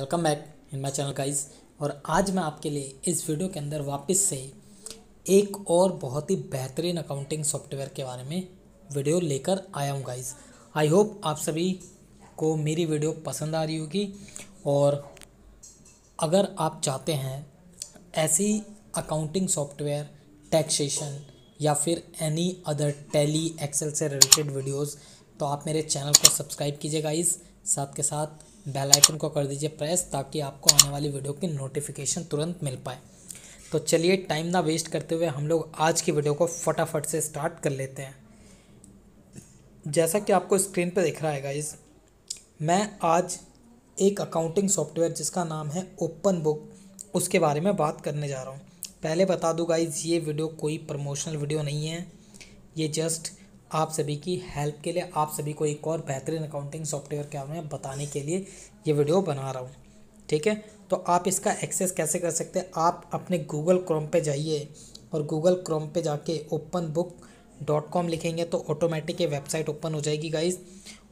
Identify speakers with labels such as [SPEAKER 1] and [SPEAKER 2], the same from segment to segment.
[SPEAKER 1] welcome back in my channel guys और आज मैं आपके लिए इस वीडियो के अंदर वापस से एक और बहुत ही बेहतरीन अकाउंटिंग सॉफ्टवेयर के बारे में वीडियो लेकर आया हूँ गाइज आई होप आप सभी को मेरी वीडियो पसंद आ रही होगी और अगर आप चाहते हैं ऐसी अकाउंटिंग सॉफ्टवेयर टैक्सेशन या फिर एनी अदर टेली एक्सेल से रिलेटेड वीडियोज़ तो आप मेरे चैनल को सब्सक्राइब कीजिए गाइज साथ के साथ बेल आइकन को कर दीजिए प्रेस ताकि आपको आने वाली वीडियो की नोटिफिकेशन तुरंत मिल पाए तो चलिए टाइम ना वेस्ट करते हुए हम लोग आज की वीडियो को फटाफट से स्टार्ट कर लेते हैं जैसा कि आपको स्क्रीन पर दिख रहा है गाइज मैं आज एक अकाउंटिंग सॉफ्टवेयर जिसका नाम है ओपन बुक उसके बारे में बात करने जा रहा हूँ पहले बता दूँ गाइज ये वीडियो कोई प्रमोशनल वीडियो नहीं है ये जस्ट आप सभी की हेल्प के लिए आप सभी को एक और बेहतरीन अकाउंटिंग सॉफ्टवेयर के बारे में बताने के लिए ये वीडियो बना रहा हूँ ठीक है तो आप इसका एक्सेस कैसे कर सकते हैं आप अपने गूगल क्रोम पे जाइए और गूगल क्रोम पे जाके ओपन बुक डॉट कॉम लिखेंगे तो ऑटोमेटिक ये वेबसाइट ओपन हो जाएगी गाइज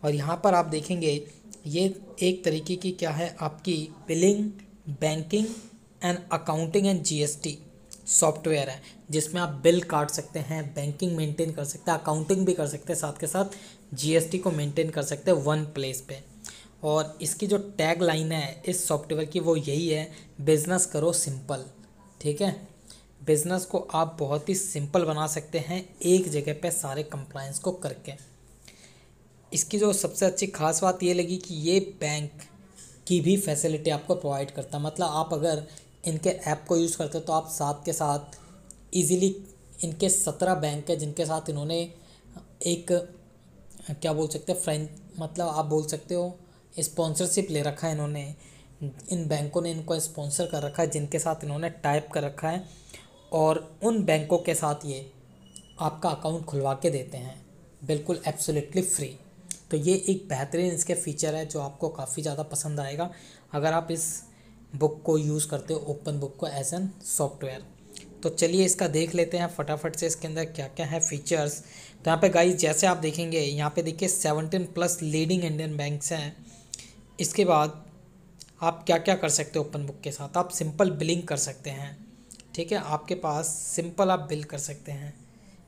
[SPEAKER 1] और यहाँ पर आप देखेंगे ये एक तरीके की क्या है आपकी billing banking and accounting and G software है जिसमें आप बिल काट सकते हैं बैंकिंग मेंटेन कर सकते हैं अकाउंटिंग भी कर सकते हैं साथ के साथ जीएसटी को मेंटेन कर सकते हैं वन प्लेस पे और इसकी जो टैग लाइन है इस सॉफ्टवेयर की वो यही है बिज़नेस करो सिंपल ठीक है बिज़नेस को आप बहुत ही सिंपल बना सकते हैं एक जगह पर सारे कंप्लाइंस को करके इसकी जो सबसे अच्छी खास बात ये लगी कि ये बैंक की भी फैसिलिटी आपको प्रोवाइड करता मतलब आप अगर इनके ऐप को यूज़ करते हो तो आप साथ के साथ इजीली इनके सत्रह बैंक है जिनके साथ इन्होंने एक क्या बोल सकते हैं फ्रेंच मतलब आप बोल सकते हो स्पॉन्सरशिप ले रखा है इन्होंने इन बैंकों ने इनको इस्पॉन्सर कर रखा है जिनके साथ इन्होंने टाइप कर रखा है और उन बैंकों के साथ ये आपका अकाउंट खुलवा के देते हैं बिल्कुल एब्सोल्युटली फ्री तो ये एक बेहतरीन इसके फीचर है जो आपको काफ़ी ज़्यादा पसंद आएगा अगर आप इस बुक को यूज़ करते हो ओपन बुक को एज एन सॉफ्टवेयर तो चलिए इसका देख लेते हैं फटाफट से इसके अंदर क्या क्या है फीचर्स तो यहाँ पे गाइस जैसे आप देखेंगे यहाँ पे देखिए seventeen plus leading Indian banks हैं इसके बाद आप क्या क्या कर सकते हो ओपन बुक के साथ आप सिंपल बिलिंग कर सकते हैं ठीक है आपके पास सिंपल आप बिल कर सकते हैं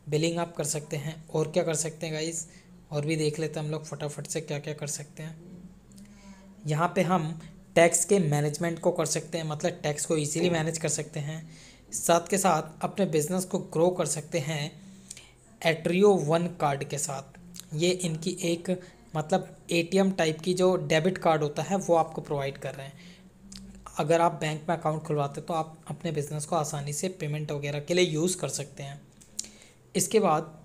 [SPEAKER 1] बिलिंग आप कर सकते हैं और क्या कर सकते हैं गाइज़ और भी देख लेते हैं हम लोग फटाफट से क्या क्या कर सकते हैं यहाँ पे हम टैक्स के मैनेजमेंट को कर सकते हैं मतलब टैक्स को इजीली मैनेज कर सकते हैं साथ के साथ अपने बिजनेस को ग्रो कर सकते हैं एट्रियो वन कार्ड के साथ ये इनकी एक मतलब एटीएम टाइप की जो डेबिट कार्ड होता है वो आपको प्रोवाइड कर रहे हैं अगर आप बैंक में अकाउंट खुलवाते तो आप अपने बिज़नेस को आसानी से पेमेंट वगैरह के लिए यूज़ कर सकते हैं इसके बाद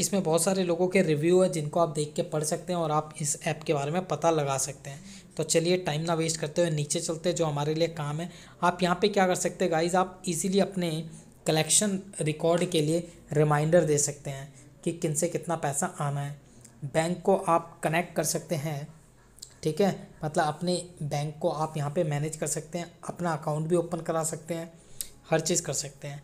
[SPEAKER 1] इसमें बहुत सारे लोगों के रिव्यू है जिनको आप देख के पढ़ सकते हैं और आप इस ऐप के बारे में पता लगा सकते हैं तो चलिए टाइम ना वेस्ट करते हुए नीचे चलते जो हमारे लिए काम है आप यहाँ पे क्या कर सकते हैं गाइज आप इजीली अपने कलेक्शन रिकॉर्ड के लिए रिमाइंडर दे सकते हैं कि किन से कितना पैसा आना है बैंक को आप कनेक्ट कर सकते हैं ठीक है मतलब अपने बैंक को आप यहाँ पे मैनेज कर सकते हैं अपना अकाउंट भी ओपन करा सकते हैं हर चीज़ कर सकते हैं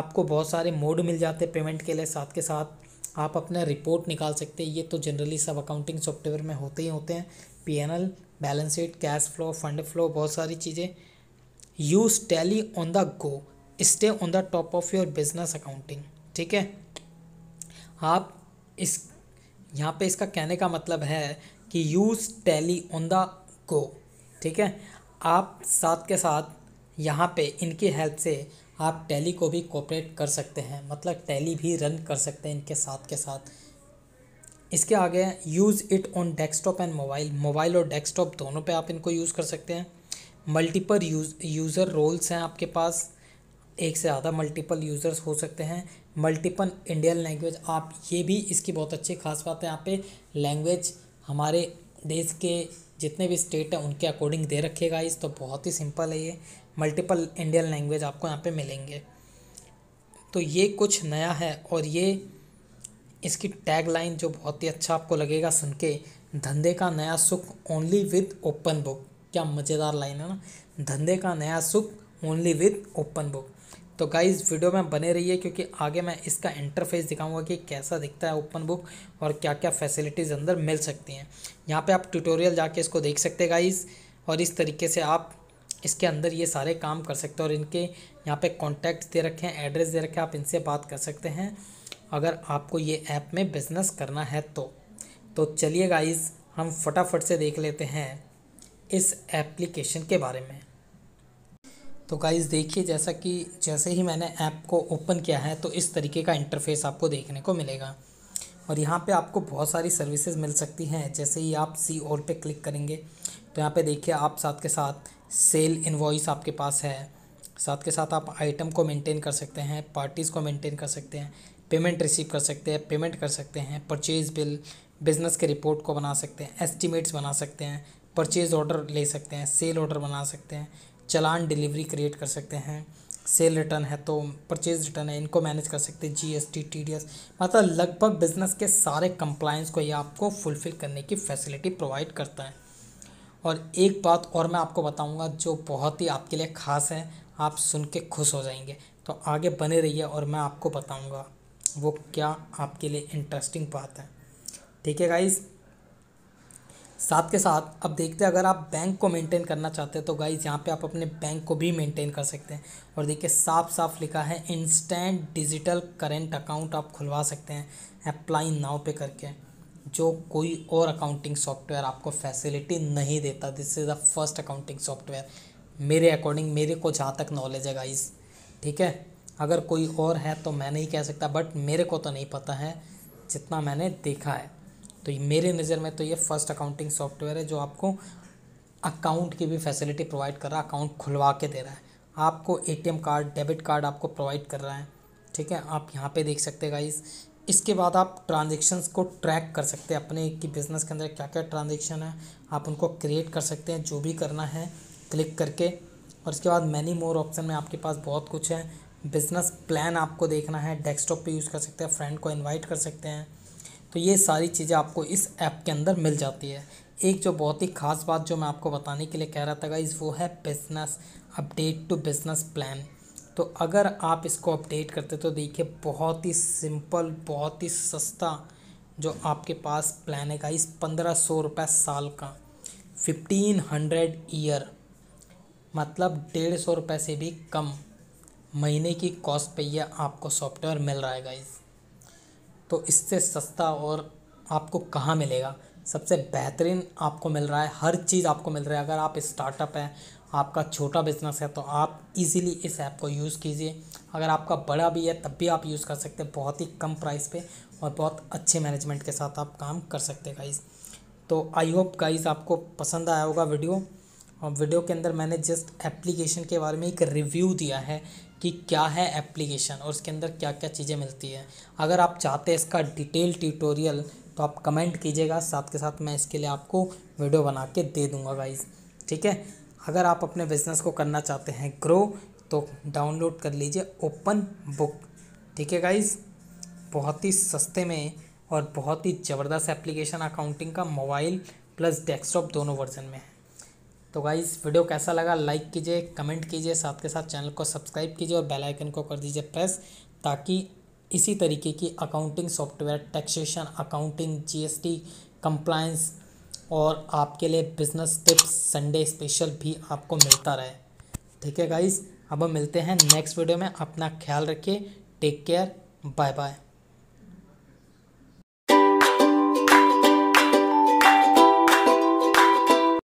[SPEAKER 1] आपको बहुत सारे मोड मिल जाते हैं पेमेंट के लिए साथ के साथ आप अपना रिपोर्ट निकाल सकते हैं ये तो जनरली सब अकाउंटिंग सॉफ्टवेयर में होते ही होते हैं P N L balance sheet cash flow fund flow बहुत सारी चीज़ें use Tally on the go stay on the top of your business accounting ठीक है आप इस यहाँ पे इसका कहने का मतलब है कि use Tally on the go ठीक है आप साथ के साथ यहाँ पे इनकी हेल्प से आप टैली को भी कोऑपरेट कर सकते हैं मतलब टैली भी रन कर सकते हैं इनके साथ के साथ इसके आगे use it on desktop and mobile mobile और डेस्कटॉप दोनों पे आप इनको यूज़ कर सकते हैं मल्टीपल यूज यूज़र रोल्स हैं आपके पास एक से ज़्यादा मल्टीपल यूज़र्स हो सकते हैं मल्टीपल इंडियन लैंग्वेज आप ये भी इसकी बहुत अच्छी खास बात है यहाँ पे लैंग्वेज हमारे देश के जितने भी स्टेट हैं उनके अकॉर्डिंग दे रखेगा इस तो बहुत ही सिंपल है ये मल्टीपल इंडियन लैंग्वेज आपको यहाँ पे मिलेंगे तो ये कुछ नया है और ये इसकी टैगलाइन जो बहुत ही अच्छा आपको लगेगा सुन के धंधे का नया सुख ओनली विद ओपन बुक क्या मज़ेदार लाइन है ना धंधे का नया सुख ओनली विद ओपन बुक तो गाइज वीडियो में बने रहिए क्योंकि आगे मैं इसका इंटरफेस दिखाऊंगा कि कैसा दिखता है ओपन बुक और क्या क्या फैसिलिटीज़ अंदर मिल सकती हैं यहाँ पे आप ट्यूटोरियल जाके इसको देख सकते हैं गाइज और इस तरीके से आप इसके अंदर ये सारे काम कर सकते हैं और इनके यहाँ पे कॉन्टैक्ट दे रखे हैं एड्रेस दे रखे हैं आप इनसे बात कर सकते हैं अगर आपको ये ऐप में बिज़नेस करना है तो तो चलिए गाइस हम फटाफट से देख लेते हैं इस एप्लीकेशन के बारे में तो गाइस देखिए जैसा कि जैसे ही मैंने ऐप को ओपन किया है तो इस तरीके का इंटरफेस आपको देखने को मिलेगा और यहाँ पे आपको बहुत सारी सर्विसेज मिल सकती हैं जैसे ही आप सी ओर पे क्लिक करेंगे तो यहाँ पे देखिए आप साथ के साथ सेल इन्वाइस आपके पास है साथ के साथ आप आइटम को मेंटेन कर सकते हैं पार्टीज़ को मेंटेन कर सकते हैं पेमेंट रिसीव कर सकते हैं पेमेंट कर सकते हैं परचेज़ बिल बिज़नेस के रिपोर्ट को बना सकते हैं एस्टिमेट्स बना सकते हैं परचेज़ ऑर्डर ले सकते हैं सेल ऑर्डर बना सकते हैं चलान डिलीवरी क्रिएट कर सकते हैं सेल रिटर्न है तो परचेज रिटर्न है इनको मैनेज कर सकते हैं G S T T D S मतलब लगभग बिजनेस के सारे कंप्लाइंस को ये आपको फुलफ़िल करने की फैसिलिटी प्रोवाइड करता है और एक बात और मैं आपको बताऊंगा जो बहुत ही आपके लिए ख़ास है आप सुन के खुश हो जाएंगे तो आगे बने रहिए और मैं आपको बताऊंगा वो क्या आपके लिए इंटरेस्टिंग बात है ठीक है गाइज़ साथ के साथ अब देखते हैं अगर आप बैंक को मेंटेन करना चाहते हैं तो गाइज़ यहाँ पे आप अपने बैंक को भी मेंटेन कर सकते हैं और देखिए साफ साफ लिखा है इंस्टेंट डिजिटल करेंट अकाउंट आप खुलवा सकते हैं अप्लाई नाव पे करके जो कोई और अकाउंटिंग सॉफ्टवेयर आपको फैसिलिटी नहीं देता this is the first accounting software मेरे अकॉर्डिंग मेरे को जहाँ तक नॉलेज है गाइज़ ठीक है अगर कोई और है तो मैं नहीं कह सकता बट मेरे को तो नहीं पता है जितना मैंने देखा है तो मेरे नज़र में तो ये फर्स्ट अकाउंटिंग सॉफ्टवेयर है जो आपको अकाउंट की भी फैसिलिटी प्रोवाइड कर रहा है अकाउंट खुलवा के दे रहा है आपको एटीएम कार्ड डेबिट कार्ड आपको प्रोवाइड कर रहा है ठीक है आप यहाँ पे देख सकते हैं गाइस इसके बाद आप ट्रांजेक्शन्स को ट्रैक कर सकते हैं अपने की बिज़नेस के अंदर क्या क्या ट्रांजेक्शन है आप उनको क्रिएट कर सकते हैं जो भी करना है क्लिक करके और इसके बाद मैनी मोर ऑप्शन में आपके पास बहुत कुछ है बिज़नेस प्लान आपको देखना है डेस्कटॉप पे यूज़ कर सकते हैं फ्रेंड को इनवाइट कर सकते हैं तो ये सारी चीज़ें आपको इस ऐप के अंदर मिल जाती है एक जो बहुत ही ख़ास बात जो मैं आपको बताने के लिए कह रहा था गाइज़ वो है business update to business plan तो अगर आप इसको अपडेट करते तो देखिए बहुत ही सिंपल बहुत ही सस्ता जो आपके पास प्लान है गाइज पंद्रह सौ रुपये साल का फिफ्टीन हंड्रेड ईयर मतलब डेढ़ सौ रुपये से भी कम महीने की कॉस्ट पे ये आपको सॉफ्टवेयर मिल रहा है गाइज तो इससे सस्ता और आपको कहाँ मिलेगा सबसे बेहतरीन आपको मिल रहा है हर चीज़ आपको मिल रहा है अगर आप स्टार्टअप है आपका छोटा बिजनेस है तो आप इजीली इस ऐप को यूज़ कीजिए अगर आपका बड़ा भी है तब भी आप यूज़ कर सकते हैं बहुत ही कम प्राइस पे और बहुत अच्छे मैनेजमेंट के साथ आप काम कर सकते हैं गाइज़ तो आई होप गाइज़ आपको पसंद आया होगा वीडियो और वीडियो के अंदर मैंने जस्ट एप्लीकेशन के बारे में एक रिव्यू दिया है कि क्या है एप्लीकेशन और उसके अंदर क्या क्या चीज़ें मिलती है अगर आप चाहते हैं इसका डिटेल ट्यूटोरियल तो आप कमेंट कीजिएगा साथ के साथ मैं इसके लिए आपको वीडियो बना के दे दूँगा गाइज ठीक है अगर आप अपने बिज़नेस को करना चाहते हैं ग्रो तो डाउनलोड कर लीजिए ओपन बुक ठीक है गाइज बहुत ही सस्ते में और बहुत ही ज़बरदस्त एप्लीकेशन अकाउंटिंग का मोबाइल प्लस डेस्कटॉप दोनों वर्जन में है तो गाइस वीडियो कैसा लगा लाइक कीजिए कमेंट कीजिए साथ के साथ चैनल को सब्सक्राइब कीजिए और बेल आइकन को कर दीजिए प्रेस ताकि इसी तरीके की accounting software taxation accounting GST compliance और आपके लिए बिजनेस टिप्स संडे स्पेशल भी आपको मिलता रहे ठीक है गाइस अब हम मिलते हैं नेक्स्ट वीडियो में अपना ख्याल रखिए टेक केयर बाय बाय